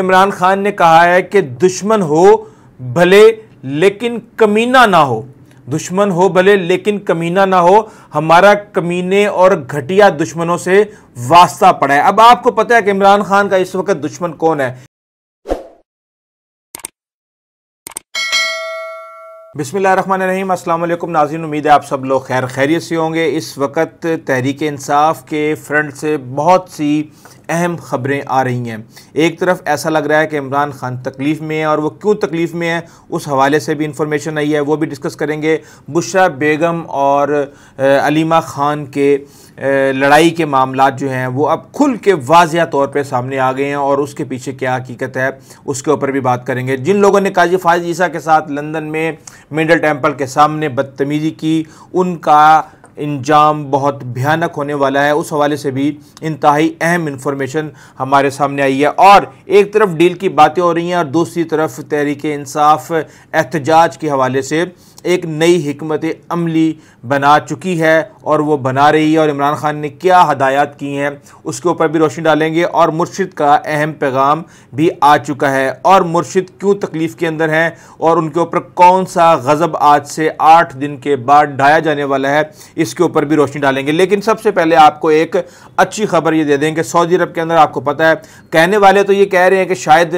इमरान खान ने कहा है कि दुश्मन हो भले लेकिन कमीना ना हो दुश्मन हो भले लेकिन कमीना ना हो हमारा कमीने और घटिया दुश्मनों से वास्ता पड़ा है अब आपको पता है कि इमरान खान का इस वक्त दुश्मन कौन है रही अल्लाम नाजिन उम्मीद है आप सब लोग खैर खैरियत से होंगे इस वक्त तहरीक इंसाफ के फ्रंट से बहुत सी अहम खबरें आ रही हैं एक तरफ ऐसा लग रहा है कि इमरान खान तकलीफ़ में है और वो क्यों तकलीफ़ में है उस हवाले से भी इंफॉर्मेशन आई है वो भी डिस्कस करेंगे बुशरा बेगम और अलीमा ख़ान के लड़ाई के मामला जो हैं वो अब खुल के वाजिया तौर पर सामने आ गए हैं और उसके पीछे क्या हकीकत है उसके ऊपर भी बात करेंगे जिन लोगों ने काजी फायज ईसा के साथ लंदन में मिडल टेम्पल के सामने बदतमीज़ी की उनका इंजाम बहुत भयानक होने वाला है उस हवाले से भी इंतहाई अहम इन्फॉर्मेशन हमारे सामने आई है और एक तरफ डील की बातें हो रही हैं और दूसरी तरफ तहरीक इंसाफ एहतजाज के हवाले से एक नई हमत अमली बना चुकी है और वो बना रही है और इमरान खान ने क्या हदायत की हैं उसके ऊपर भी रोशनी डालेंगे और मुर्शिद का अहम पैगाम भी आ चुका है और मुर्शिद क्यों तकलीफ़ के अंदर हैं और उनके ऊपर कौन सा गज़ब आज से आठ दिन के बाद ढाया जाने वाला है इसके ऊपर भी रोशनी डालेंगे लेकिन सबसे पहले आपको एक अच्छी खबर ये दे दें कि सऊदी अरब के अंदर आपको पता है कहने वाले तो ये कह रहे हैं कि शायद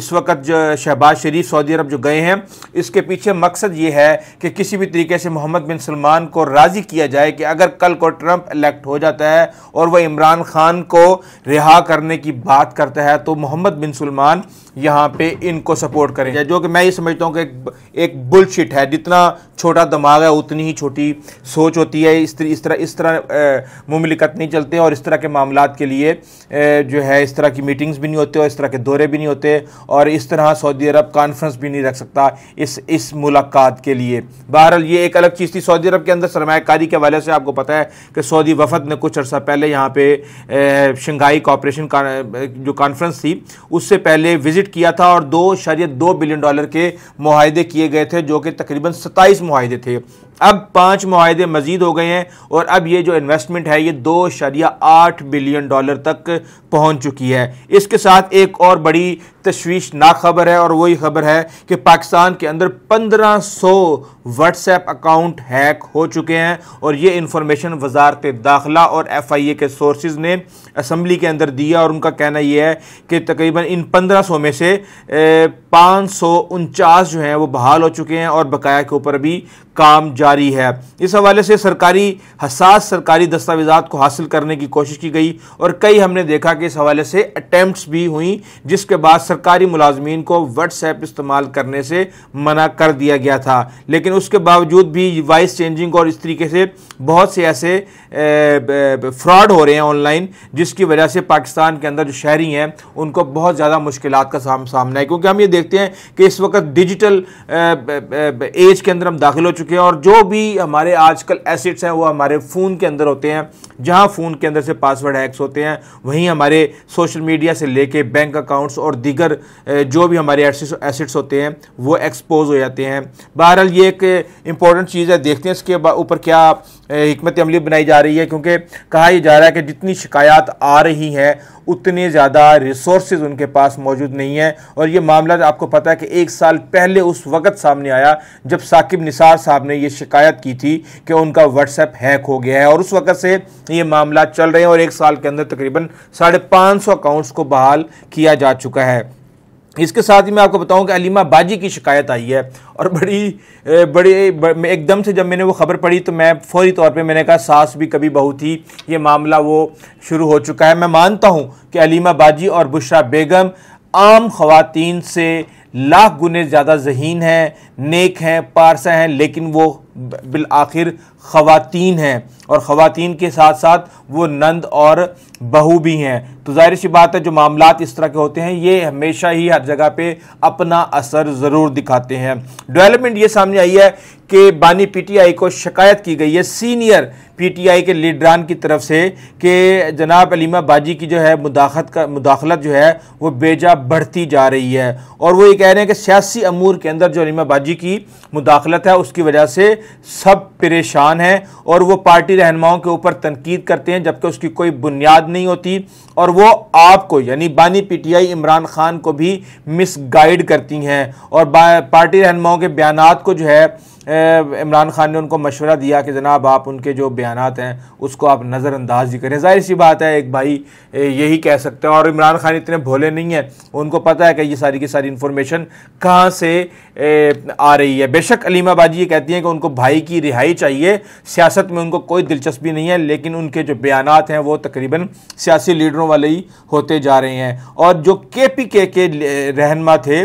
इस वक्त जो शहबाज शरीफ सऊदी अरब जो गए हैं इसके पीछे मकसद ये है कि किस किसी भी तरीके से मोहम्मद बिन सलमान को राज़ी किया जाए कि अगर कल को ट्रंप इलेक्ट हो जाता है और वह इमरान खान को रिहा करने की बात करता है तो मोहम्मद बिन सलमान यहाँ पे इनको सपोर्ट करें जो कि मैं ये समझता हूँ कि एक, बुलशिट है जितना छोटा दिमाग है उतनी ही छोटी सोच होती है इस तरह इस तरह इस तरह ममलिकत नहीं चलते और इस तरह के मामला के लिए ए, जो है इस तरह की मीटिंग्स भी नहीं होते और इस तरह के दौरे भी नहीं होते और इस तरह सऊदी अरब कॉन्फ्रेंस भी नहीं रख सकता इस इस मुलाकात के लिए बहरहाल ये एक अलग चीज़ थी सऊदी अरब के अंदर सरमाकारी के हवाले से आपको पता है कि सऊदी वफद ने कुछ अर्सा पहले यहाँ पे शंघाई कॉपरेशन जो कॉन्फ्रेंस थी उससे पहले विजिट किया था और दो शरीय दो बिलियन डॉलर के माहदे किए गए थे जो कि तकरीबन सत्ताईस माहदे थे अब पांच माहे मजीद हो गए हैं और अब ये जो इन्वेस्टमेंट है ये दो शरिया आठ बिलियन डॉलर तक पहुंच चुकी है इसके साथ एक और बड़ी तशवीशनाक खबर है और वही खबर है कि पाकिस्तान के अंदर पंद्रह सौ व्हाट्सएप अकाउंट हैक हो चुके हैं और ये इन्फॉर्मेशन वजारत दाखिला और एफ आई ए के सोर्सेज ने असम्बली के अंदर दिया और उनका कहना यह है कि तकरीबन इन पंद्रह सौ में से पाँच सौ उनचास जो हैं वो बहाल हो चुके हैं और बकाया के ऊपर भी काम जारी है इस हवाले से सरकारी हसास सरकारी दस्तावेजा को हासिल करने की कोशिश की गई और कई हमने देखा कि इस हवाले से अटैम्प्ट भी हुई जिसके बाद सरकारी मुलाजमीन को व्हाट्सएप इस्तेमाल करने से मना कर दिया गया था लेकिन उसके बावजूद भी वॉइस चेंजिंग और इस तरीके से बहुत से ऐसे फ्रॉड हो रहे हैं ऑनलाइन जिसकी वजह से पाकिस्तान के अंदर जो शहरी हैं उनको बहुत ज़्यादा मुश्किल का सामना है क्योंकि हम ये देखते हैं कि इस वक्त डिजिटल एज के अंदर हम दाखिल हो चुके चुके हैं और जो भी हमारे आजकल एसिड्स हैं वो हमारे फोन के अंदर होते हैं जहां फ़ोन के अंदर से पासवर्ड हैक्स होते हैं वहीं हमारे सोशल मीडिया से लेके बैंक अकाउंट्स और दीगर जो भी हमारे एसिड्स होते हैं वो एक्सपोज हो जाते हैं बहरहाल ये एक इंपॉर्टेंट चीज़ है देखते हैं इसके ऊपर क्या हमत अमली बनाई जा रही है क्योंकि कहा यह जा रहा है कि जितनी शिकायत आ रही हैं उतने ज़्यादा रिसोर्स उनके पास मौजूद नहीं है और ये मामला आपको पता है कि एक साल पहले उस वक्त सामने आया जब साकिब निसार साहब ने यह शिकायत की थी कि उनका व्हाट्सएप हैक हो गया है और उस वक्त से ये मामला चल रहे हैं और एक साल के अंदर तकरीबन साढ़े पाँच सौ अकाउंट्स को बहाल किया जा चुका है इसके साथ ही मैं आपको बताऊं कि अलीमा बाजी की शिकायत आई है और बड़ी बड़ी एकदम से जब मैंने वो खबर पढ़ी तो मैं फौरी तौर पे मैंने कहा सास भी कभी बहू थी ये मामला वो शुरू हो चुका है मैं मानता हूं कि अलीमा बाजी और बुशरा बेगम आम खवतिन से लाख गुने ज़्यादा जहीन हैं नेक हैं पारसा हैं लेकिन वो बिल आखिर ख़वातीन हैं और ख़वातीन के साथ साथ वो नंद और बहू भी हैं तो जाहिर सी बात है जो मामला इस तरह के होते हैं ये हमेशा ही हर जगह पे अपना असर ज़रूर दिखाते हैं डेवलपमेंट ये सामने आई है के बानी पीटीआई को शिकायत की गई है सीनियर पीटीआई के लीडरान की तरफ से कि जनाब अलीमा बाजी की जो है मुदाखत का मुदाखलत जो है वो बेजा बढ़ती जा रही है और वो ये कह रहे हैं कि सियासी अमूर के अंदर जो अलीमा बाजी की मुदाखलत है उसकी वजह से सब परेशान हैं और वो पार्टी रहनुमाओं के ऊपर तनकीद करते हैं जबकि उसकी कोई बुनियाद नहीं होती और वो आपको यानी बानी आई इमरान खान को भी मिसगाइड करती हैं और पार्टी रहनुमाओं के बयान को जो है इमरान खान ने उनको मशवरा दिया कि जनाब आप उनके जो बयान हैं उसको आप नज़रअंदाज ही करें जाहिर सी बात है एक भाई यही कह सकते हैं और इमरान खान इतने भोले नहीं हैं उनको पता है कि ये सारी की सारी इन्फॉर्मेशन कहाँ से आ रही है बेशक अलीमाबाजी ये कहती हैं कि उनको भाई की रिहाई चाहिए सियासत में उनको कोई दिलचस्पी नहीं है लेकिन उनके जो बयान हैं वो तकरीबन सियासी लीडरों वाले ही होते जा रहे हैं और जो के पी के रहनमा थे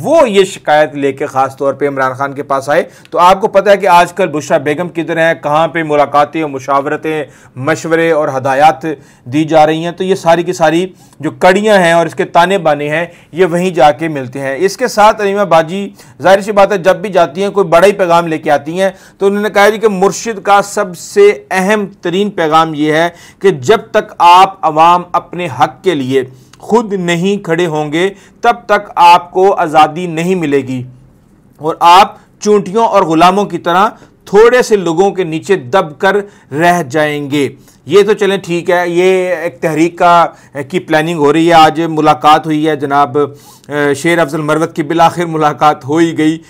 वो ये शिकायत लेके खास तौर पे इमरान खान के पास आए तो आपको पता है कि आजकल बुशरा बेगम किधर हैं कहाँ पे मुलाकातें मुशावरतें मशवरे और हदायत दी जा रही हैं तो ये सारी की सारी जो कड़ियाँ हैं और इसके ताने बाने हैं ये वहीं जाके मिलते हैं इसके साथ अलीमा बाजी जाहिर सी बात है जब भी जाती हैं कोई बड़ा ही पैगाम लेके आती हैं तो उन्होंने कहा जी कि मुर्शिद का सबसे अहम तरीन पैगाम ये है कि जब तक आप आवाम अपने हक के लिए खुद नहीं खड़े होंगे तब तक आपको आज़ादी नहीं मिलेगी और आप चूंटियों और ग़ुलामों की तरह थोड़े से लोगों के नीचे दब कर रह जाएंगे ये तो चलें ठीक है ये एक तहरीक का की प्लानिंग हो रही है आज मुलाकात हुई है जनाब शेर अफजल मरवत की बिलाखिर मुलाकात हो ही गई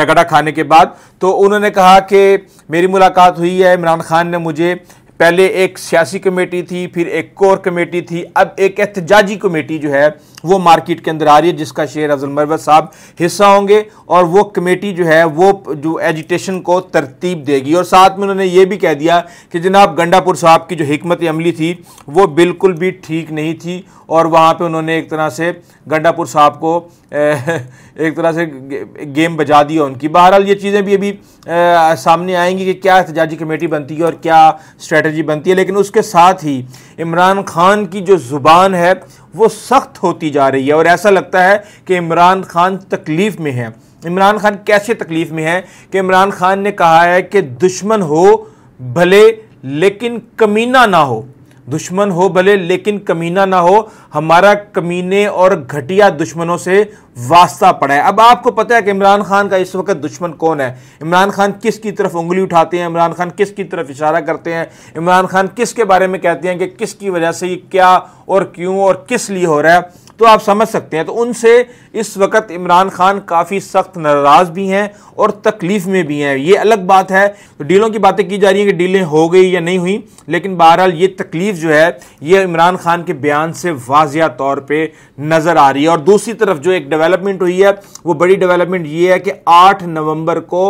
रगड़ा खाने के बाद तो उन्होंने कहा कि मेरी मुलाकात हुई है इमरान खान ने मुझे पहले एक सियासी कमेटी थी फिर एक कोर कमेटी थी अब एक एहतजाजी कमेटी जो है वो मार्केट के अंदर आ रही है जिसका शेयर अफजल मरवत साहब हिस्सा होंगे और वो कमेटी जो है वो जो एजिटेशन को तरतीब देगी और साथ में उन्होंने ये भी कह दिया कि जनाब गंडापुर साहब की जो हमत अमली थी वो बिल्कुल भी ठीक नहीं थी और वहाँ पे उन्होंने एक तरह से गंडापुर साहब को एक तरह से गेम बजा दिया उनकी बहरहाल ये चीज़ें भी अभी सामने आएंगी कि क्या एहतजाजी कमेटी बनती है और क्या स्ट्रेटजी बनती है लेकिन उसके साथ ही इमरान खान की जो ज़ुबान है वो सख्त होती जा रही है और ऐसा लगता है कि इमरान खान तकलीफ़ में है इमरान खान कैसे तकलीफ़ में है कि इमरान खान ने कहा है कि दुश्मन हो भले लेकिन कमीना ना हो दुश्मन हो भले लेकिन कमीना ना हो हमारा कमीने और घटिया दुश्मनों से वास्ता पड़ा है अब आपको पता है कि इमरान खान का इस वक्त दुश्मन कौन है इमरान खान किस की तरफ उंगली उठाते हैं इमरान खान किस की तरफ इशारा करते हैं इमरान खान किसके बारे में कहते हैं कि किसकी वजह से ये क्या और क्यों और किस लिए हो रहा है तो आप समझ सकते हैं तो उनसे इस वक्त इमरान खान काफ़ी सख्त नाराज़ भी हैं और तकलीफ़ में भी हैं ये अलग बात है तो डीलों की बातें की जा रही हैं कि डीलें हो गई या नहीं हुई लेकिन बहरहाल ये तकलीफ़ जो है ये इमरान खान के बयान से वाजिया तौर पर नज़र आ रही है और दूसरी तरफ जो एक डेवलपमेंट हुई है वो बड़ी डेवलपमेंट ये है कि आठ नवंबर को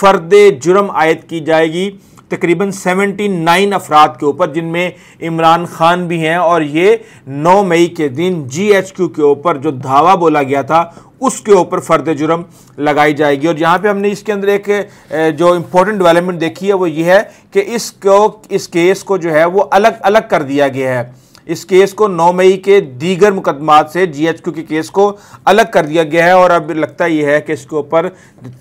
फर्द जुर्म आयद की जाएगी तकरीबन 79 अफराद के ऊपर जिनमें इमरान खान भी हैं और ये 9 मई के दिन जीएचक्यू के ऊपर जो धावा बोला गया था उसके ऊपर फर्द जुर्म लगाई जाएगी और यहाँ पे हमने इसके अंदर एक जो इम्पोर्टेंट डेवलपमेंट देखी है वो ये है कि इसको इस केस को जो है वो अलग अलग कर दिया गया है इस केस को 9 मई के दीगर मुकदमात से जीएचक्यू के केस को अलग कर दिया गया है और अब लगता यह है कि इसके ऊपर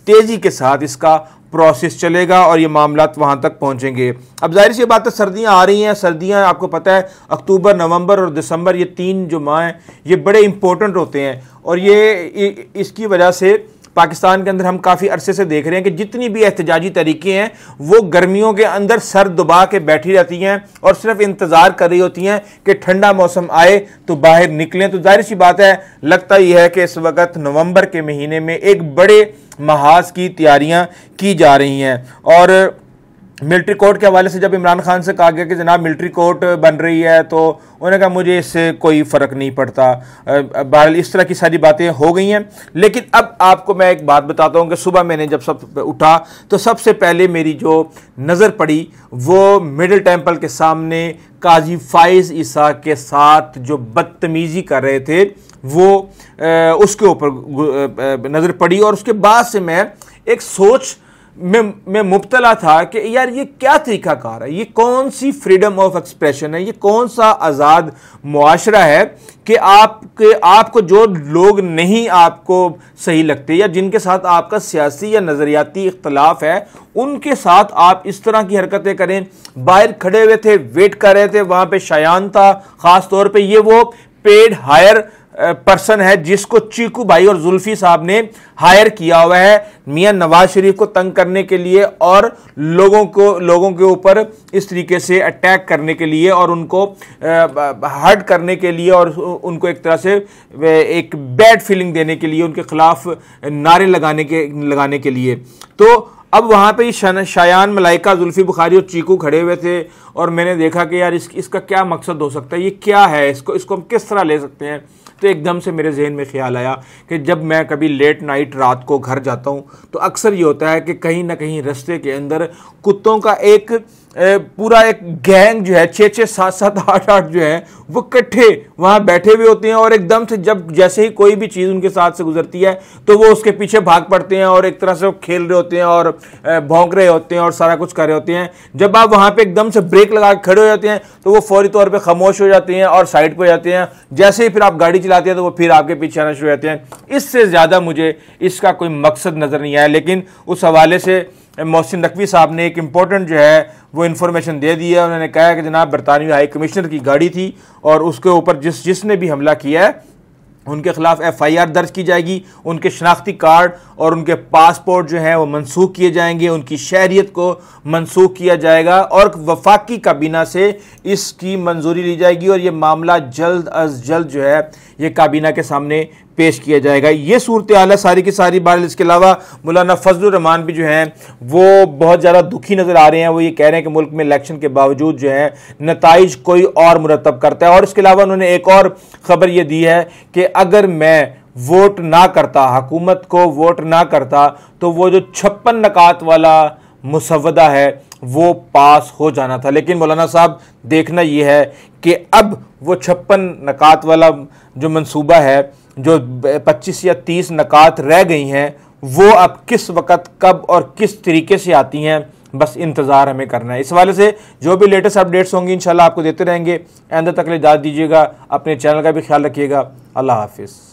तेज़ी के साथ इसका प्रोसेस चलेगा और ये मामला वहाँ तक पहुँचेंगे अब जाहिर सी बात है सर्दियाँ आ रही हैं सर्दियाँ आपको पता है अक्टूबर नवंबर और दिसंबर ये तीन जो माह हैं ये बड़े इंपॉर्टेंट होते हैं और ये इसकी वजह से पाकिस्तान के अंदर हम काफ़ी अरसे से देख रहे हैं कि जितनी भी एहतजाजी तरीके हैं वो गर्मियों के अंदर सर दुबा के बैठी रहती हैं और सिर्फ इंतज़ार कर रही होती हैं कि ठंडा मौसम आए तो बाहर निकलें तो जाहिर सी बात है लगता ही है कि इस वक्त नवंबर के महीने में एक बड़े महाज की तैयारियां की जा रही हैं और मिलिट्री कोर्ट के हवाले से जब इमरान खान से कहा गया कि जनाब मिलिट्री कोर्ट बन रही है तो उन्होंने कहा मुझे इससे कोई फ़र्क नहीं पड़ता बहरहाल इस तरह की सारी बातें हो गई हैं लेकिन अब आपको मैं एक बात बताता हूँ कि सुबह मैंने जब सब उठा तो सबसे पहले मेरी जो नज़र पड़ी वो मिडिल टेम्पल के सामने काजी फाइज ईसा के साथ जो बदतमीज़ी कर रहे थे वो उसके ऊपर नज़र पड़ी और उसके बाद से मैं एक सोच में मैं मुबतला था कि यार ये क्या तरीक़ाकार है ये कौन सी फ्रीडम ऑफ एक्सप्रेशन है ये कौन सा आज़ाद मुआरा है कि आपके आपको जो लोग नहीं आपको सही लगते या जिनके साथ आपका सियासी या नज़रियाती इख्तलाफ है उनके साथ आप इस तरह की हरकतें करें बाहर खड़े हुए थे वेट कर रहे थे वहाँ पर शायान था ख़ास तौर पर ये वो पेड हायर पर्सन है जिसको चीकू भाई और जुल्फी साहब ने हायर किया हुआ है मियां नवाज शरीफ को तंग करने के लिए और लोगों को लोगों के ऊपर इस तरीके से अटैक करने के लिए और उनको हर्ट करने के लिए और उनको एक तरह से एक बैड फीलिंग देने के लिए उनके खिलाफ नारे लगाने के लगाने के लिए तो अब वहाँ पे ही शायान मलाइका जुल्फ़ी बुखारी और चीकू खड़े हुए थे और मैंने देखा कि यार इस, इसका क्या मकसद हो सकता है ये क्या है इसको इसको हम किस तरह ले सकते हैं तो एकदम से मेरे जहन में ख्याल आया कि जब मैं कभी लेट नाइट रात को घर जाता हूँ तो अक्सर ये होता है कि कहीं ना कहीं रस्ते के अंदर कुत्तों का एक पूरा एक गैंग जो है छः छः सात सात आठ आठ जो है वो इकट्ठे वहाँ बैठे हुए होते हैं और एकदम से जब जैसे ही कोई भी चीज़ उनके साथ से गुजरती है तो वो उसके पीछे भाग पड़ते हैं और एक तरह से वो खेल रहे होते हैं और भोंक रहे होते हैं और सारा कुछ कर रहे होते हैं जब आप वहाँ पर एकदम से ब्रेक लगा खड़े हो जाते हैं तो वो फौरी तौर पर खामोश हो जाते हैं और साइड पर जाते हैं जैसे ही फिर आप गाड़ी चलाते हैं तो वो फिर आपके पीछे आना शुरू हो जाते हैं इससे ज़्यादा मुझे इसका कोई मकसद नज़र नहीं आया लेकिन उस हवाले से मोहसिन नकवी साहब ने एक इम्पोर्टेंट जो है वो इन्फॉर्मेशन दे दी है उन्होंने कहा कि जनाब बरतानवी हाई कमिश्नर की गाड़ी थी और उसके ऊपर जिस जिसने भी हमला किया है उनके खिलाफ एफ आई आर दर्ज की जाएगी उनके शनाख्ती कार्ड और उनके पासपोर्ट जो हैं वो मनसूख किए जाएंगे उनकी शहरीत को मनसूख किया जाएगा और वफाकी काबीना से इसकी मंजूरी ली जाएगी और ये मामला जल्द अज जल्द जो है ये काबीना के सामने पेश किया जाएगा ये सूरत हाल है सारी की सारी बार इसके अलावा मौलाना फजलान भी जो हैं वो बहुत ज़्यादा दुखी नज़र आ रहे हैं वो ये कह रहे हैं कि मुल्क में इलेक्शन के बावजूद जो है नतज कोई और मुरतब करता है और इसके अलावा उन्होंने एक और ख़बर ये दी है कि अगर मैं वोट ना करता हकूमत को वोट ना करता तो वो जो छप्पन नकात वाला मुसवदा है वो पास हो जाना था लेकिन मौलाना साहब देखना यह है कि अब वो छप्पन नकात वाला जो मंसूबा है जो 25 या 30 नकात रह गई हैं वो अब किस वक्त कब और किस तरीके से आती हैं बस इंतज़ार हमें करना है इस हवाले से जो भी लेटेस्ट अपडेट्स होंगी इंशाल्लाह आपको देते रहेंगे आइंदा तक ले जा दीजिएगा अपने चैनल का भी ख्याल रखिएगा अल्लाह हाफिज़